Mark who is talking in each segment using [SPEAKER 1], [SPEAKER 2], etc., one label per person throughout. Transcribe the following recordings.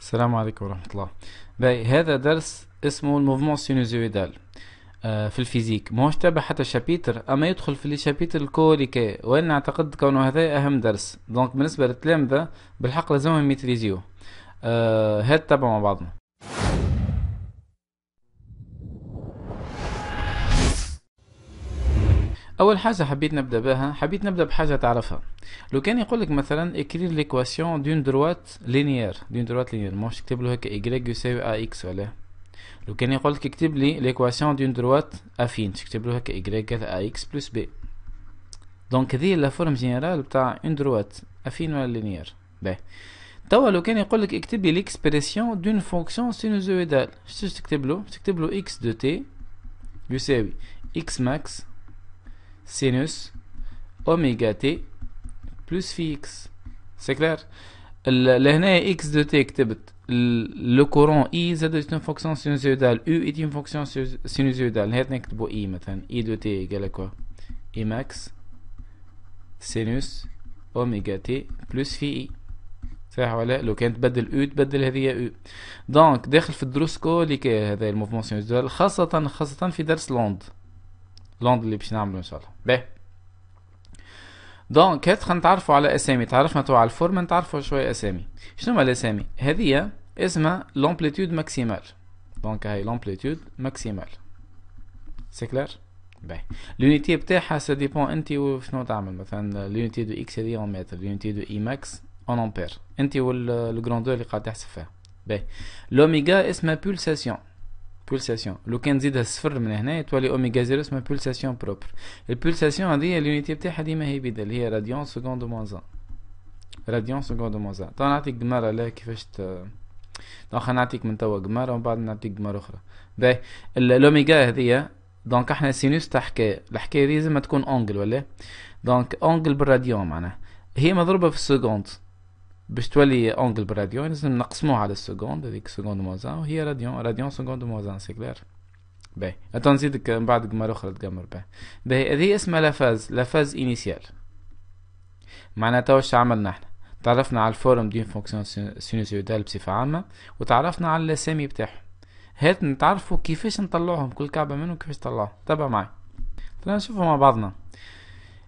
[SPEAKER 1] السلام عليكم ورحمة الله باي هذا درس اسمه الموفمون سينوزويدال آه، في الفيزيك ماهوش تابع حتى شابيتر اما يدخل في الشابيتر الكولي كي وانا اعتقد كونه هذا اهم درس دونك بالنسبه للتلامذه بالحق لازمهم يميتريزيوه آه هاد تابعوا مع بعضنا اول حاجه حبيت نبدا بها حبيت نبدا بحاجه تعرفها لو كان يقول لك مثلا اكرير ليكواسيون دون دروات لينيير دون دروات لينيير ماهوش تكتب له هكا y يساوي ا اكس ولا لو كان يقول لك اكتب لي ليكواسيون دون دروات افين تكتب له هكا y كذا ا اكس بلس b دونك هذه لا فورم جينيرال بتاع اون دروات افين ولا لينيير باه توا لو كان يقول لك اكتب لي ليكسبريسيون دون فونكسيون سينوزويدال شتش تكتب له تكتب له x دو تي يساوي x ماكس سينوس اوميجا تي بلس في اكس سي كلير لهنا اكس دو تي كتبت لو كورون اي زاد اون فونكسيون سينوسويدال او اي اون فونكسيون سينوسويدال هات نكتبو اي مثلا اي دو تي ايغال كوا اي ماكس سينوس اوميجا تي بلس في اي صح ولا لو كانت تبدل او تبدل هذه او دونك داخل في الدروس كل هذا الموفمون سينوسويدال خاصة خاصة في درس لوند لوند اللي باش نعمله ان شاء الله باهي دونك هات خلينا نتعرفوا على اسامي تعرفنا تو على الفورم نتعرفوا شويه اسامي شنو هما الاسامي هذه اسمها لامبليتود ماكسيمال دونك هاي لامبليتود ماكسيمال سي كلير باهي لونيتي بتاعها سا ديبون انت وشنو تعمل مثلا لونيتي دو اكس هذه اون متر لونيتي دو اي ماكس اون امبير انت والجروندور اللي قاعد تحسب فيها باهي لوميغا اسمها بولساسيون بولساسيون لو كان نزيدها صفر من هنا تولي اوميغا زيرو اسمها بولساسيون بروبر البولساسيون هذه اليونيتي بتاعها ديما هي بيدا اللي هي راديون سكوند موانزا راديون سكوند موانزا تو نعطيك قمارة لا كيفاش ت... دونك نعطيك من توا قمارة ومن بعد نعطيك قمارة أخرى باهي الأوميغا هذه دونك احنا سينوس تاع حكاية الحكاية دي لازم تكون أونجل ولا دونك أونجل بالراديون معناها هي مضروبة في السكوند باش تولي اونجل براديو لازم نقسموها على السكوند هذيك سكوند موزان وهي راديون راديون سكوند موزان سي كلير باهي اتو نزيدك من بعد قمر اخرى تقمر باهي باهي هذه اسمها لافاز لافاز انيسيال معناتها واش عملنا احنا تعرفنا على الفورم دي فونكسيون سينوسيودال بصفة عامة وتعرفنا على الأسامي بتاعهم هات نتعرفوا كيفاش نطلعهم كل كعبة منهم كيفاش نطلعهم تبع معي خلينا نشوفوا مع بعضنا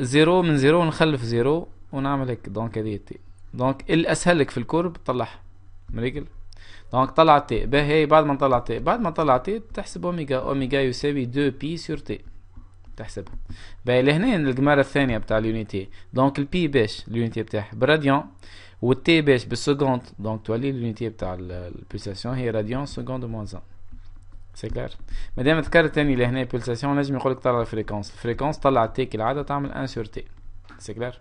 [SPEAKER 1] زيرو من زيرو نخلف زيرو ونعمل هيك دونك هذه تي دونك الاسهل لك في الكورب تطلعها مريقل دونك طلع تي باهي بعد ما نطلع تي بعد ما نطلع تي تحسب اوميجا اوميجا يساوي 2 بي سور تي تحسبها باهي لهنا القماره الثانيه بتاع اليونيتي دونك البي باش اليونيتي بتاعها براديون والتي باش بالسكوند دونك تولي اليونيتي بتاع البولساسيون هي راديون سكوند موان 1 سي كلير مادام ذكرت تاني لهنا بولساسيون نجم يقول لك طلع الفريكونس الفريكونس طلع تي كالعاده تعمل ان سور تي سي كلير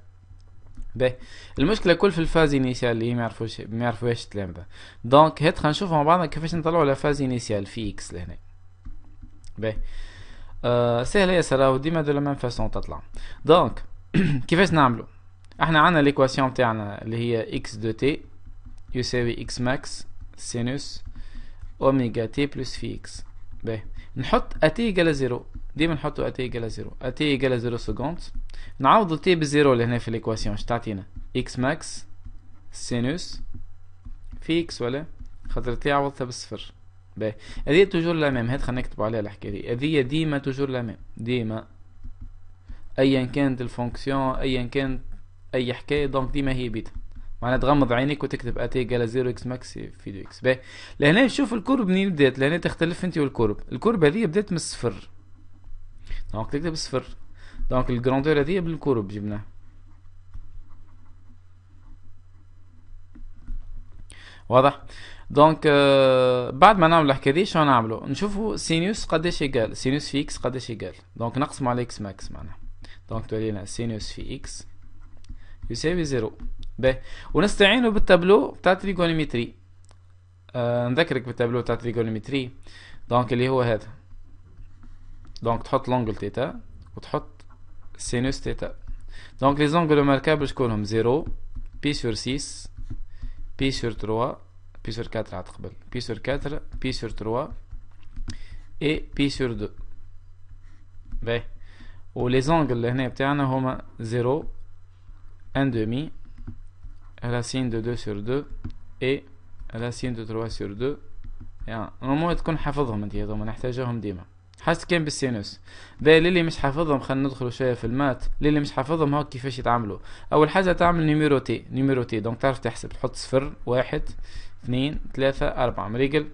[SPEAKER 1] باهي المشكله كل في الفاز انيسيال اللي ما يعرفوش ما يعرفوهاش التلامذه دونك هات خلينا نشوفوا مع بعضنا كيفاش نطلعوا على فاز انيسيال في اكس لهنا باهي آه، سهله يا راهو ديما دو لا ميم فاسون تطلع دونك كيفاش نعملو احنا عندنا ليكواسيون تاعنا اللي هي اكس دو تي يساوي اكس ماكس سينوس اوميغا تي بلس في اكس باهي نحط اتي ايجال زيرو ديما نحطو اتي ايجال زيرو اتي ايجال زيرو سكوند نعوضو تي بزيرو لهنا في ليكواسيون اش تعطينا اكس ماكس سينوس في اكس ولا خاطر تي عوضتها بالصفر باهي هذه توجور لا ميم هاد خلينا نكتبو عليها الحكايه دي ديما توجور لا ميم ديما ايا كانت الفونكسيون ايا كانت اي حكايه دونك ديما هي بيتها معناها تغمض عينيك وتكتب اتي جالا زيرو اكس ماكس دو اكس باهي لهنا نشوف الكورب منين بدات لهنا تختلف انت والكورب الكورب هذه بدات من الصفر دونك تكتب صفر دونك الجروندور هذه بالكورب جبناه واضح دونك آه بعد ما نعمل الحكايه دي شنو نعملو نشوفو سينيوس قداش يقال سينيوس في اكس قداش يقال دونك نقسمو على اكس ماكس معناها دونك تولينا سينوس سينيوس في اكس يساوي زيرو باهي ونستعينوا بالتابلو بتاع تريجونومتري آه نذكرك بالتابلو بتاع تريجونومتري دونك اللي هو هذا دونك تحط لونجل تيتا وتحط سينوس تيتا دونك لي زونجل ماركابل شكونهم زيرو بي سور سيس بي سور تروا بي سور كاتر عاد قبل بي سور كاتر بي سور تروا اي بي سور دو باهي ولي زونجل هنا بتاعنا هما زيرو ان دومي راسين دو دو سور دو اي راسين دو تروا سور دو يعني المهم تكون حافظهم انت هذوما نحتاجهم ديما حاسس كان بالسينوس ده للي مش حافظهم خلينا ندخلوا شويه في المات للي مش حافظهم هو كيفاش يتعاملوا اول حاجه تعمل نيميرو تي نيميرو تي دونك تعرف تحسب تحط صفر واحد اثنين ثلاثة أربعة مريقل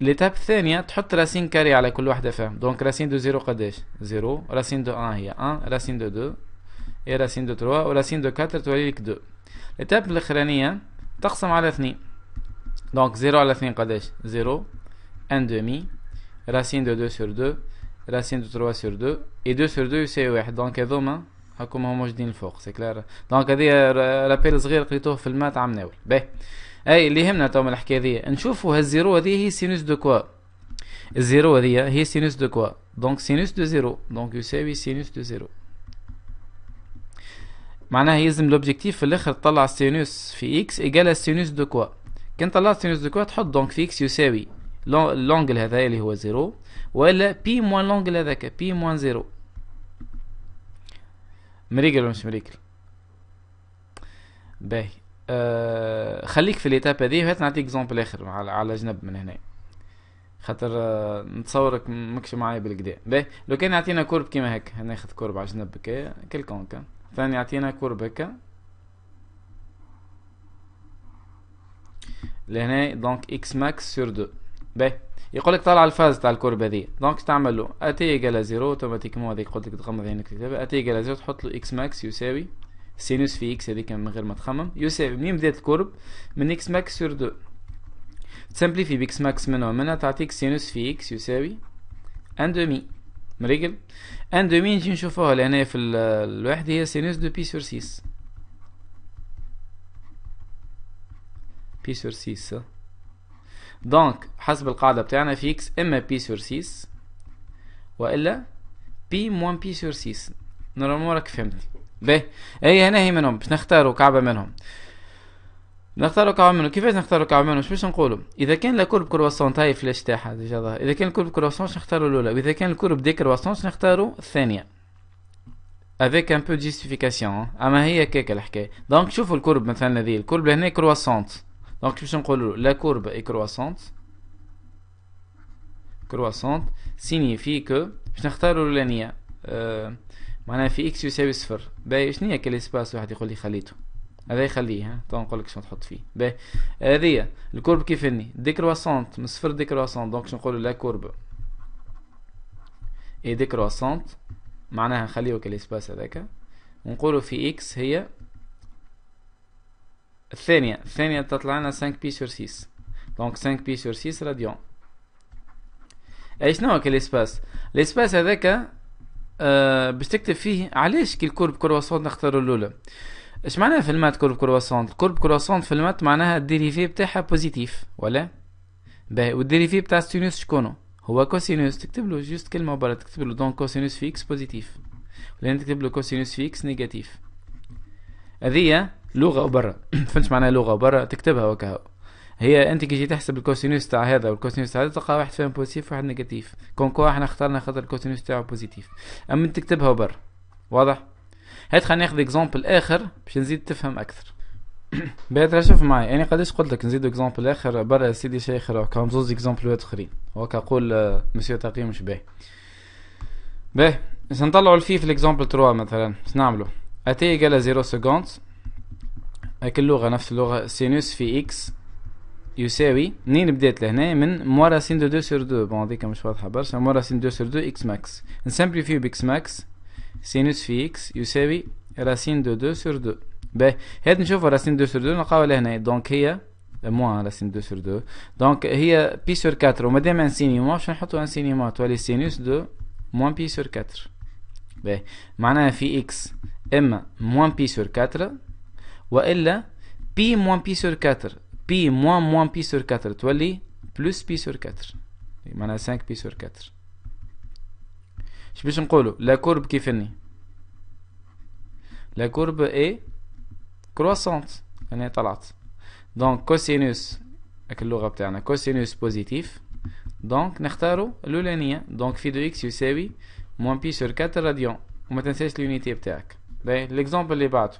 [SPEAKER 1] لتاب الثانية تحط راسين كاري على كل واحدة فيهم دونك راسين دو زيرو قداش زيرو راسين دو ان هي ان راسين دو دو هي راسين دو تروا و راسين دو كاتر تولي لك دو الإتاب الأخرانية تقسم على اثنين دونك زيرو على اثنين قداش زيرو أن دومي راسين دو دو سور دو راسين دو تروا سور دو إي دو سور دو يساوي واحد دونك هذوما هاكم هما موجودين الفوق سي كلار دونك هذيا رابيل صغير قريتوه في المات عم ناول باهي أي اللي يهمنا توما الحكاية هذيا نشوفوا هالزيرو هذيا هي سينوس دو كوا الزيرو هذيا هي سينوس دو كوا دونك سينوس دو زيرو دونك يساوي سينوس دو زيرو معناها يلزم لوبجيكتيف في الاخر تطلع السينوس في اكس ايجال السينوس دو كوا كان طلعت سينوس دو كوا تحط دونك في اكس يساوي اللونجل هذايا اللي هو زيرو ولا بي موان لونجل هذاك بي موان زيرو مريقل ولا مش مريقل باهي آه خليك في ليتاب هذه وهات نعطيك اكزومبل اخر على, على جنب من هنا خاطر آه، نتصورك ماكش معايا بالكدا باهي لو كان يعطينا كورب كيما هكا ناخذ كورب على جنب هكا كالكونكا ثاني يعطينا كوربكا لهنا دونك اكس ماكس سور دو باهي يقول لك طالع الفاز تاع الكوربه دي دونك تعمل له ات ايجال زيرو اوتوماتيكمون هذيك قلت لك تغمض عينك الكتابه اتي ايجال زيرو تحط له اكس ماكس يساوي سينوس في اكس هذيك من غير ما تخمم يساوي منين بدات الكورب من اكس ماكس سور دو تسامبليفي باكس ماكس منها ومنها تعطيك سينوس في اكس يساوي ان دومي مريجل ان دومين نجي نشوفوها لان في الواحد هي سينوس دو بي سور سيس بي سور سيس اه. دونك حسب القاعدة بتاعنا في اكس اما بي سور سيس والا بي موان بي سور سيس نورمال راك فهمت باهي هي هنا هي منهم باش نختاروا كعبة منهم نختاروا منه كيفاش نختاروا كعمانو باش نقولوا اذا كان لا كورب كرواسون تاعي فلاش تاعها ديجا اذا كان الكورب كرواسون نختاروا الاولى واذا كان الكورب دي كرواسون نختاروا الثانيه افيك ان بو جيستيفيكاسيون اما هي كيك الحكايه دونك شوفوا الكورب مثلا هذه الكورب لهنا كرواسون دونك باش نقولوا لا كورب اي كرواسون سيني في كو باش نختاروا الاولانيه أه معناها في اكس يساوي صفر باهي شنو هي كالاسباس واحد يقول لي خليته هذا يخليه ها طبعا نقول لك شنو تحط فيه باهي هذيا الكورب كيف ديكروسونت ديكرواسونت من صفر ديكرواسونت دونك نقولوا لا كورب اي ديكرواسونت معناها نخليوك الاسباس هذاك ونقولوا في اكس هي الثانية الثانية تطلع لنا 5 بي سور 6 دونك 5 بي سور 6 راديون اي شنو هو الاسباس الاسباس هذاك آه باش تكتب فيه علاش كي الكورب كرواسون نختاروا الاولى ايش معناها في المات كورب كرواسون الكورب كرواسون في المات معناها الديريفي بتاعها بوزيتيف ولا باهي والديريفي بتاع السينوس شكونو هو كوسينوس تكتب له جوست كلمه برا تكتب له دونك كوسينوس في اكس بوزيتيف ولا تكتب له كوسينوس في اكس نيجاتيف هذه لغه برا فهمت معناها لغه برا تكتبها وكهو هي انت كي تجي تحسب الكوسينوس تاع هذا والكوسينوس تاع هذا تلقى واحد فيهم بوزيتيف وواحد نيجاتيف كونكو احنا اخترنا خاطر الكوسينوس تاعو بوزيتيف اما تكتبها برا واضح هات خلينا ناخد اكزامبل اخر باش نزيد تفهم اكثر بيت شوف معايا انا يعني قداش قلت لك نزيد اكزامبل اخر برا سيدي شيخ راه كان زوز اكزامبل اخرين هكا قول آه، مسيو تقييم باه باه باش نطلعوا الفي في الاكزامبل 3 مثلا باش نعملو اتي ايجال 0 سكوند هاك اللغه نفس اللغه سينوس في اكس يساوي منين بدات لهنا من موراسين دو دو سور دو بون هذيك مش واضحه برشا موراسين راسين دو سور دو اكس ماكس نسامبليفيو باكس ماكس سينوس في اكس يساوي راسين دو دو سور دو باهي هاد نشوفو راسين دو سور دو نلقاوها لهنا دونك هي موان راسين دو سور دو دونك هي بي سور 4 ومادام موان باش نحطو موان تولي سينوس دو موان بي سور كاتر باهي معناها في اكس اما موان بي سور 4 والا بي موان بي سور كاتر بي موان موان بي سور كاتر تولي بلوس بي سور كاتر معناها 5 بي سور 4 je vais dire la courbe qui finit la courbe est croissante elle est donc cosinus avec le logo un cosinus positif donc nectaro le linéaire donc phi de x c'est moins pi sur 4 radians ou maintenant c'est l'unité ptac l'exemple est bas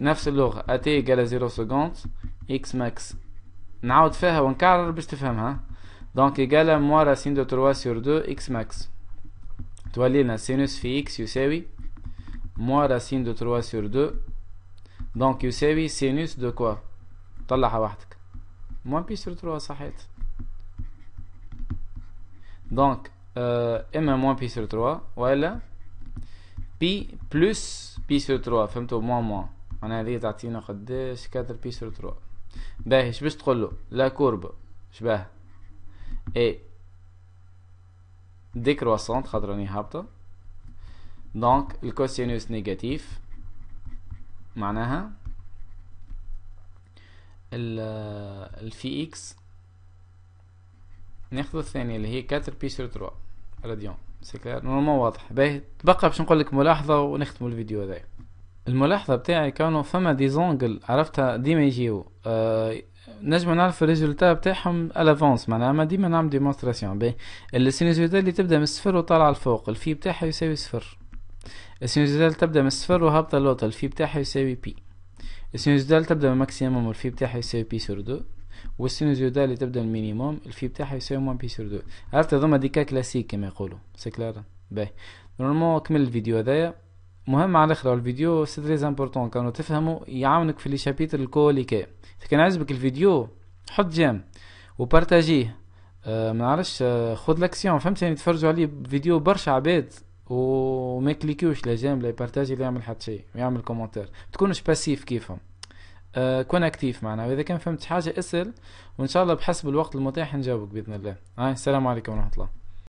[SPEAKER 1] نفس اللغة at égale à 0 secondes, x max نعود فيها ونكرر باش تفهمها Donc, égale à moins racine de 3 sur 2 x max tu vois sinus phi x, Yusewi, moins racine de 3 sur 2. Donc, Yusewi sinus de quoi moins pi sur 3 صحيت donc euh, m moins pi sur 3 voilà pi plus pi sur 3 moins moins On هذه تعطينا قداش 4 pi sur 3 bah, je vais te la courbe, je vais. Et. ديكرواسونت خاطر راني هابطه دونك الكوسينوس نيجاتيف معناها الفي اكس ناخذ الثانيه اللي هي 4 بي سور 3 راديون سي كلير نورمال واضح باهي تبقى باش نقول لك ملاحظه ونختم الفيديو هذا الملاحظه بتاعي كانوا فما دي زونجل عرفتها ديما يجيو آه نجم نعرف الريزولتا بتاعهم الافونس معناها اما ديما نعمل ديمونستراسيون بي السينوزويدال اللي تبدا من الصفر وطالعه لفوق الفي بتاعها يساوي صفر السينوزويدال تبدا من الصفر وهابطه لوط الفي بتاعها يساوي بي السينوزويدال تبدا من ماكسيموم والفي بتاعها يساوي بي سور دو والسينوزويدال اللي تبدا من مينيموم الفي بتاعها يساوي موان بي سور دو عرفت هذوما ديكا كلاسيك كما يقولوا سي كلار باهي نورمالمون كمل الفيديو هذايا مهم على الاخر الفيديو سي تري امبورطون كانوا تفهموا يعاونك في لي شابيتر الكل اذا كان عجبك الفيديو حط جيم وبارتاجيه أه ما نعرفش آه، خذ لاكسيون فهمت يعني تفرجوا عليه فيديو برشا عباد وما كليكيوش لا جيم لا يبارتاجي لا يعمل حتى شيء يعمل كومنتير تكونش باسيف كيفهم أه كون اكتيف معنا واذا كان فهمت حاجه اسال وان شاء الله بحسب الوقت المتاح نجاوبك باذن الله آه السلام عليكم ورحمه الله